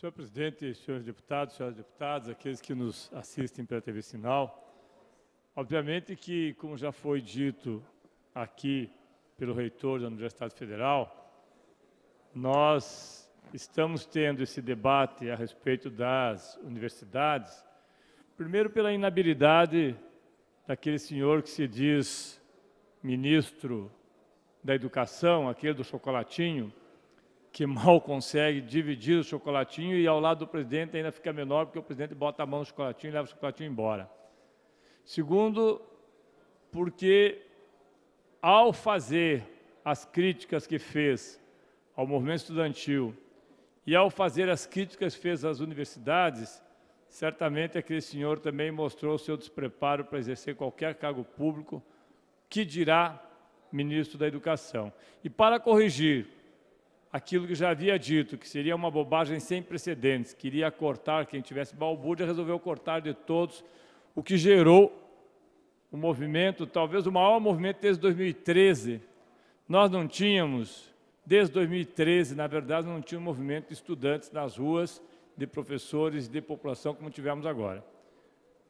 Senhor presidente, senhores deputados, senhoras deputadas, aqueles que nos assistem pela TV Sinal, obviamente que, como já foi dito aqui pelo reitor da Universidade Federal, nós estamos tendo esse debate a respeito das universidades, primeiro pela inabilidade daquele senhor que se diz ministro da Educação, aquele do chocolatinho, que mal consegue dividir o chocolatinho e ao lado do presidente ainda fica menor, porque o presidente bota a mão no chocolatinho e leva o chocolatinho embora. Segundo, porque ao fazer as críticas que fez ao movimento estudantil e ao fazer as críticas que fez às universidades, certamente aquele senhor também mostrou o seu despreparo para exercer qualquer cargo público, que dirá ministro da Educação. E para corrigir aquilo que já havia dito, que seria uma bobagem sem precedentes, queria cortar quem tivesse balbúrdia, resolveu cortar de todos, o que gerou o um movimento, talvez o maior movimento desde 2013. Nós não tínhamos, desde 2013, na verdade, não tínhamos movimento de estudantes nas ruas, de professores, de população, como tivemos agora.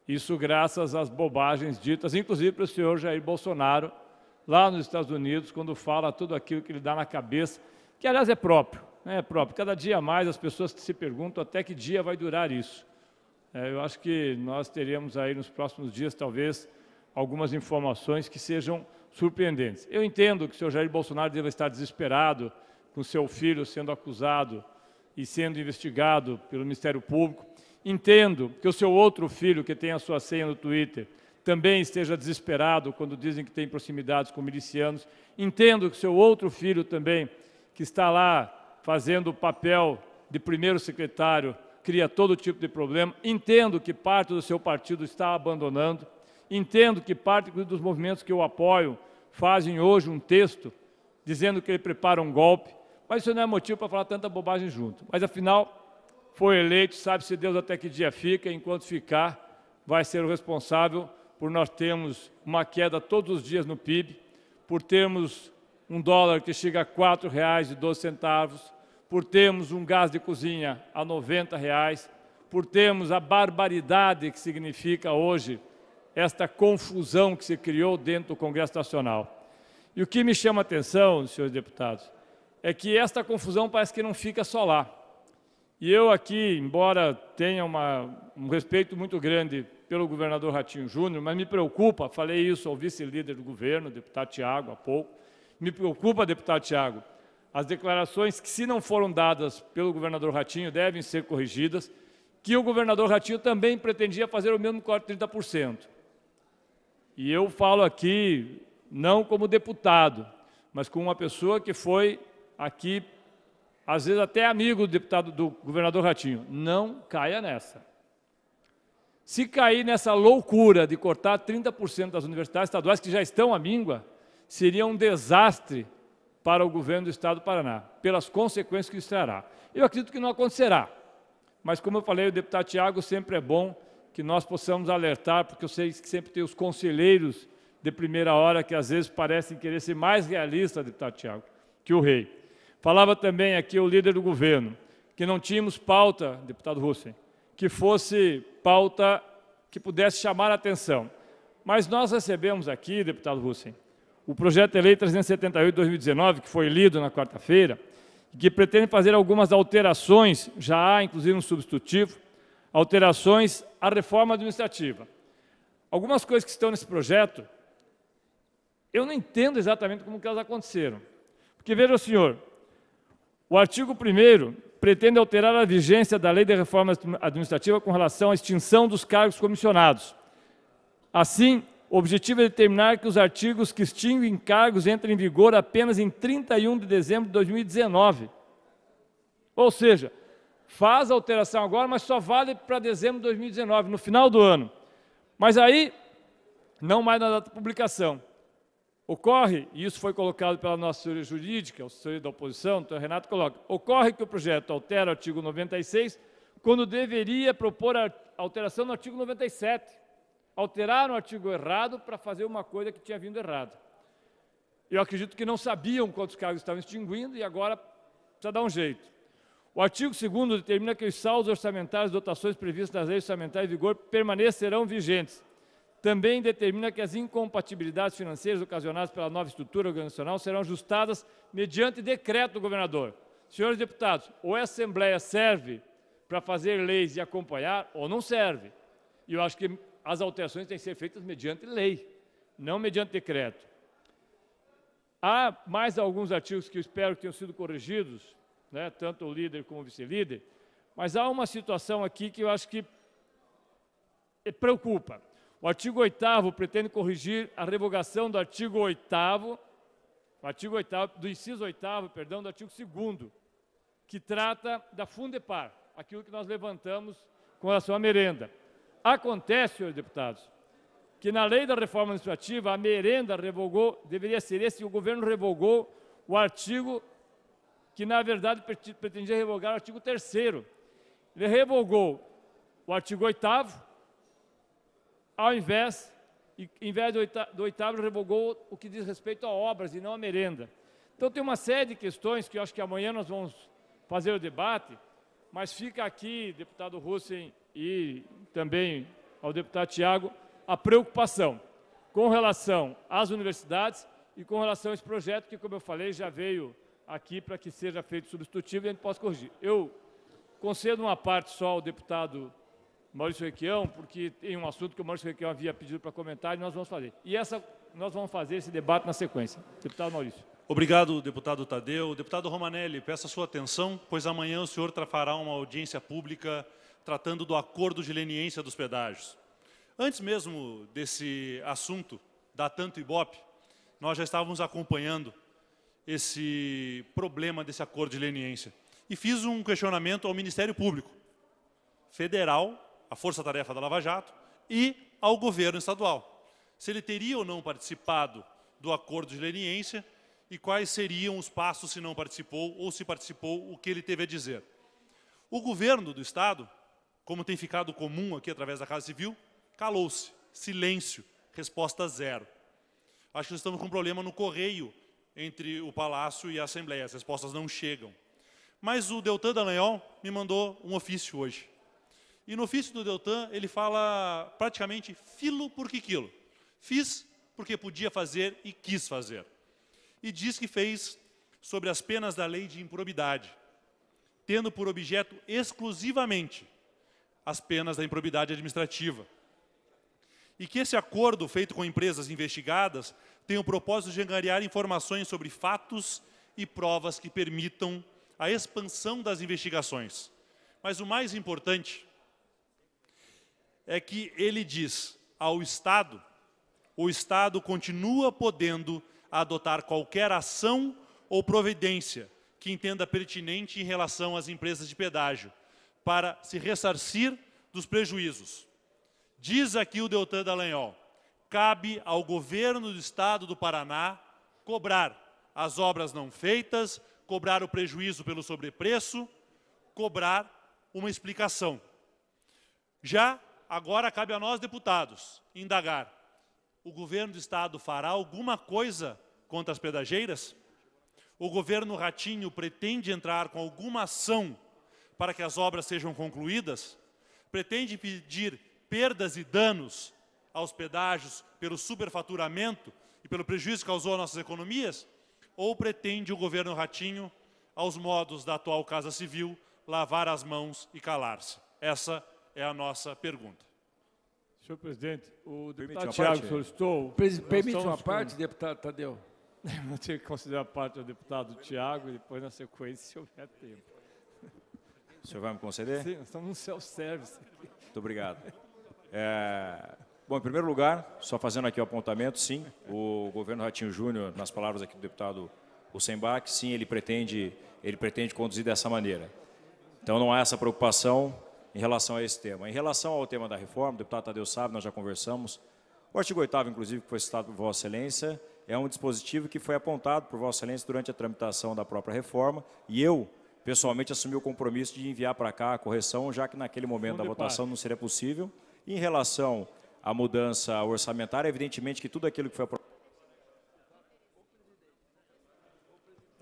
Isso graças às bobagens ditas, inclusive para o senhor Jair Bolsonaro, lá nos Estados Unidos, quando fala tudo aquilo que ele dá na cabeça que aliás é próprio, né, é próprio. Cada dia mais as pessoas se perguntam até que dia vai durar isso. É, eu acho que nós teremos aí nos próximos dias, talvez, algumas informações que sejam surpreendentes. Eu entendo que o senhor Jair Bolsonaro deve estar desesperado com seu filho sendo acusado e sendo investigado pelo Ministério Público. Entendo que o seu outro filho, que tem a sua senha no Twitter, também esteja desesperado quando dizem que tem proximidades com milicianos. Entendo que o seu outro filho também que está lá fazendo o papel de primeiro secretário, cria todo tipo de problema. Entendo que parte do seu partido está abandonando, entendo que parte dos movimentos que eu apoio fazem hoje um texto dizendo que ele prepara um golpe, mas isso não é motivo para falar tanta bobagem junto. Mas afinal, foi eleito, sabe-se Deus até que dia fica, enquanto ficar, vai ser o responsável por nós termos uma queda todos os dias no PIB, por termos um dólar que chega a R$ 4,12, por termos um gás de cozinha a R$ reais, por termos a barbaridade que significa hoje esta confusão que se criou dentro do Congresso Nacional. E o que me chama a atenção, senhores deputados, é que esta confusão parece que não fica só lá. E eu aqui, embora tenha uma, um respeito muito grande pelo governador Ratinho Júnior, mas me preocupa, falei isso ao vice-líder do governo, deputado Tiago, há pouco, me preocupa, deputado Tiago, as declarações que, se não foram dadas pelo governador Ratinho, devem ser corrigidas, que o governador Ratinho também pretendia fazer o mesmo corte de 30%. E eu falo aqui, não como deputado, mas como uma pessoa que foi aqui, às vezes até amigo do deputado do governador Ratinho. Não caia nessa. Se cair nessa loucura de cortar 30% das universidades estaduais que já estão à míngua, seria um desastre para o governo do Estado do Paraná, pelas consequências que isso trará. Eu acredito que não acontecerá, mas como eu falei, o deputado Tiago sempre é bom que nós possamos alertar, porque eu sei que sempre tem os conselheiros de primeira hora que às vezes parecem querer ser mais realistas, deputado Tiago, que o rei. Falava também aqui o líder do governo, que não tínhamos pauta, deputado Hussein, que fosse pauta que pudesse chamar a atenção. Mas nós recebemos aqui, deputado Hussein, o projeto de lei 378 de 2019, que foi lido na quarta-feira, que pretende fazer algumas alterações, já há inclusive um substitutivo, alterações à reforma administrativa. Algumas coisas que estão nesse projeto, eu não entendo exatamente como que elas aconteceram. Porque veja o senhor, o artigo 1 pretende alterar a vigência da Lei de Reforma Administrativa com relação à extinção dos cargos comissionados. Assim, o objetivo é determinar que os artigos que extinguem cargos entrem em vigor apenas em 31 de dezembro de 2019. Ou seja, faz a alteração agora, mas só vale para dezembro de 2019, no final do ano. Mas aí, não mais na data de publicação. Ocorre, e isso foi colocado pela nossa assessoria jurídica, a assessoria da oposição, o o Renato coloca, ocorre que o projeto altera o artigo 96, quando deveria propor a alteração no artigo 97 alteraram o artigo errado para fazer uma coisa que tinha vindo errada. Eu acredito que não sabiam quantos cargos estavam extinguindo e agora precisa dar um jeito. O artigo 2 determina que os saldos orçamentários e dotações previstas nas leis orçamentárias em vigor permanecerão vigentes. Também determina que as incompatibilidades financeiras ocasionadas pela nova estrutura organizacional serão ajustadas mediante decreto do governador. Senhores deputados, ou a Assembleia serve para fazer leis e acompanhar, ou não serve. E eu acho que as alterações têm que ser feitas mediante lei, não mediante decreto. Há mais alguns artigos que eu espero que tenham sido corrigidos, né, tanto o líder como o vice-líder, mas há uma situação aqui que eu acho que preocupa. O artigo 8 pretende corrigir a revogação do artigo 8 artigo 8 do inciso 8 perdão, do artigo 2 que trata da Fundepar, aquilo que nós levantamos com relação à merenda. Acontece, senhores deputados, que na lei da reforma administrativa, a merenda revogou, deveria ser esse, e o governo revogou o artigo que, na verdade, pretendia revogar o artigo 3 Ele revogou o artigo 8 ao invés, em invés do 8 revogou o que diz respeito a obras e não a merenda. Então, tem uma série de questões que eu acho que amanhã nós vamos fazer o debate, mas fica aqui, deputado Hussein, e também ao deputado Tiago a preocupação com relação às universidades e com relação a esse projeto que, como eu falei, já veio aqui para que seja feito substitutivo e a gente possa corrigir. Eu concedo uma parte só ao deputado Maurício Requião, porque tem um assunto que o Maurício Requião havia pedido para comentar e nós vamos fazer. E essa, nós vamos fazer esse debate na sequência. Deputado Maurício. Obrigado, deputado Tadeu. Deputado Romanelli, peço a sua atenção, pois amanhã o senhor trafará uma audiência pública tratando do acordo de leniência dos pedágios. Antes mesmo desse assunto da tanto Ibope, nós já estávamos acompanhando esse problema desse acordo de leniência. E fiz um questionamento ao Ministério Público Federal, à Força Tarefa da Lava Jato, e ao governo estadual. Se ele teria ou não participado do acordo de leniência e quais seriam os passos se não participou ou se participou, o que ele teve a dizer. O governo do Estado como tem ficado comum aqui através da Casa Civil, calou-se, silêncio, resposta zero. Acho que estamos com um problema no correio entre o Palácio e a Assembleia, as respostas não chegam. Mas o Deltan Dallagnol me mandou um ofício hoje. E no ofício do Deltan, ele fala praticamente filo por quilo. Fiz porque podia fazer e quis fazer. E diz que fez sobre as penas da lei de improbidade, tendo por objeto exclusivamente as penas da improbidade administrativa. E que esse acordo feito com empresas investigadas tem o propósito de angariar informações sobre fatos e provas que permitam a expansão das investigações. Mas o mais importante é que ele diz ao Estado, o Estado continua podendo adotar qualquer ação ou providência que entenda pertinente em relação às empresas de pedágio, para se ressarcir dos prejuízos. Diz aqui o Deltan Dallagnol, cabe ao governo do estado do Paraná cobrar as obras não feitas, cobrar o prejuízo pelo sobrepreço, cobrar uma explicação. Já agora cabe a nós, deputados, indagar. O governo do estado fará alguma coisa contra as pedageiras? O governo Ratinho pretende entrar com alguma ação para que as obras sejam concluídas, pretende pedir perdas e danos aos pedágios pelo superfaturamento e pelo prejuízo que causou às nossas economias? Ou pretende o governo Ratinho, aos modos da atual Casa Civil, lavar as mãos e calar-se? Essa é a nossa pergunta. Senhor presidente, o deputado Tiago solicitou. Permite uma parte, deputado Tadeu? Eu tinha que considerar a parte do deputado Tiago e depois, na sequência, se houver tempo. O senhor vai me conceder? Sim, estamos no self-service. Muito obrigado. É, bom, em primeiro lugar, só fazendo aqui o apontamento, sim, o governo Ratinho Júnior, nas palavras aqui do deputado Hussenbach, sim, ele pretende, ele pretende conduzir dessa maneira. Então não há essa preocupação em relação a esse tema. Em relação ao tema da reforma, o deputado Tadeu sabe, nós já conversamos, o artigo 8 inclusive, que foi citado por Vossa Excelência, é um dispositivo que foi apontado por Vossa Excelência durante a tramitação da própria reforma, e eu, pessoalmente assumi o compromisso de enviar para cá a correção, já que naquele momento da a votação não seria possível. Em relação à mudança orçamentária, evidentemente que tudo aquilo que foi aprovado.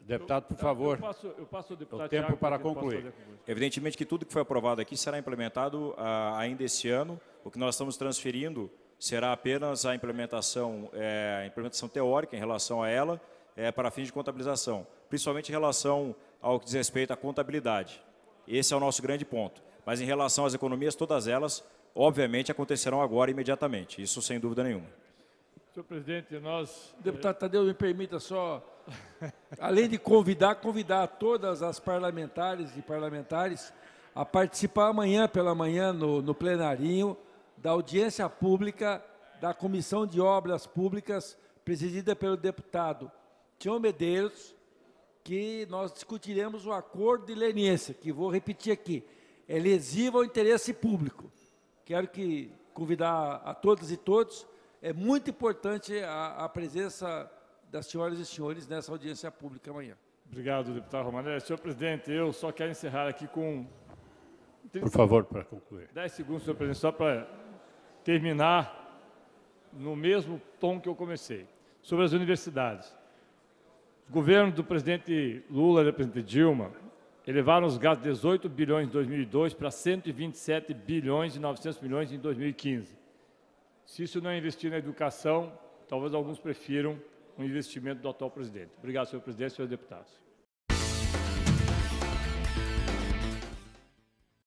Deputado, por favor. Eu passo, eu passo deputado o tempo Thiago, para concluir. Evidentemente que tudo que foi aprovado aqui será implementado ah, ainda esse ano. O que nós estamos transferindo será apenas a implementação, é, a implementação teórica em relação a ela, é, para fins de contabilização, principalmente em relação ao que diz respeito à contabilidade. Esse é o nosso grande ponto. Mas em relação às economias, todas elas, obviamente, acontecerão agora imediatamente. Isso sem dúvida nenhuma. Senhor presidente, nós. Deputado eh, Tadeu, me permita só, além de convidar, convidar todas as parlamentares e parlamentares a participar amanhã pela manhã no, no plenarinho da audiência pública da Comissão de Obras Públicas, presidida pelo deputado Tião Medeiros, que nós discutiremos o acordo de leniência, que vou repetir aqui, é lesivo ao interesse público. Quero que convidar a todas e todos. É muito importante a, a presença das senhoras e senhores nessa audiência pública amanhã. Obrigado, deputado Romanelli. É, senhor presidente, eu só quero encerrar aqui com. Por favor, para concluir. Dez segundos, senhor presidente, só para terminar no mesmo tom que eu comecei. Sobre as universidades. O governo do presidente Lula e da presidente Dilma elevaram os gastos de 18 bilhões em 2002 para 127 bilhões e 900 milhões em 2015. Se isso não é investir na educação, talvez alguns prefiram um investimento do atual presidente. Obrigado, senhor presidente e senhores deputados.